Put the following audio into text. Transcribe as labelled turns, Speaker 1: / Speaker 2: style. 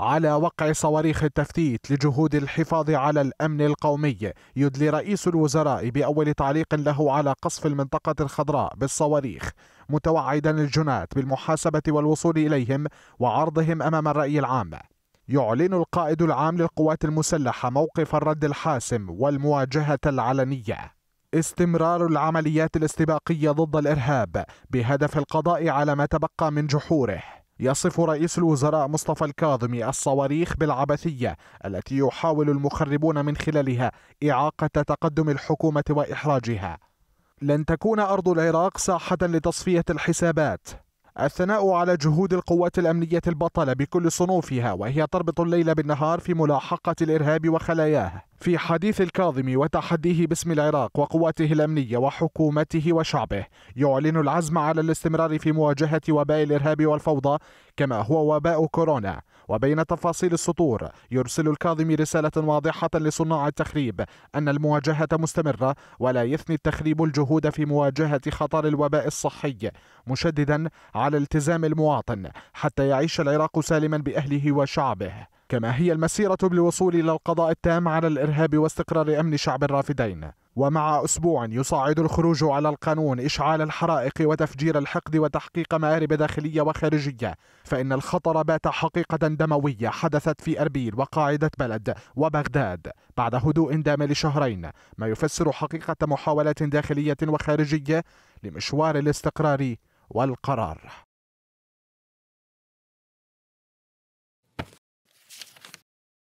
Speaker 1: على وقع صواريخ التفتيت لجهود الحفاظ على الأمن القومي يدلي رئيس الوزراء بأول تعليق له على قصف المنطقة الخضراء بالصواريخ متوعدا الجنات بالمحاسبة والوصول إليهم وعرضهم أمام الرأي العام يعلن القائد العام للقوات المسلحة موقف الرد الحاسم والمواجهة العلنية استمرار العمليات الاستباقية ضد الإرهاب بهدف القضاء على ما تبقى من جحوره يصف رئيس الوزراء مصطفى الكاظمي الصواريخ بالعبثية التي يحاول المخربون من خلالها إعاقة تقدم الحكومة وإحراجها لن تكون أرض العراق ساحة لتصفية الحسابات الثناء على جهود القوات الأمنية البطلة بكل صنوفها وهي تربط الليل بالنهار في ملاحقة الإرهاب وخلاياه في حديث الكاظمي وتحديه باسم العراق وقواته الأمنية وحكومته وشعبه يعلن العزم على الاستمرار في مواجهة وباء الإرهاب والفوضى كما هو وباء كورونا وبين تفاصيل السطور يرسل الكاظمي رسالة واضحة لصناع التخريب أن المواجهة مستمرة ولا يثني التخريب الجهود في مواجهة خطر الوباء الصحي مشددا على التزام المواطن حتى يعيش العراق سالما بأهله وشعبه كما هي المسيرة بالوصول إلى القضاء التام على الإرهاب واستقرار أمن شعب الرافدين ومع أسبوع يصعد الخروج على القانون إشعال الحرائق وتفجير الحقد وتحقيق مآرب داخلية وخارجية فإن الخطر بات حقيقة دموية حدثت في أربيل وقاعدة بلد وبغداد بعد هدوء دام لشهرين ما يفسر حقيقة محاولات داخلية وخارجية لمشوار الاستقرار والقرار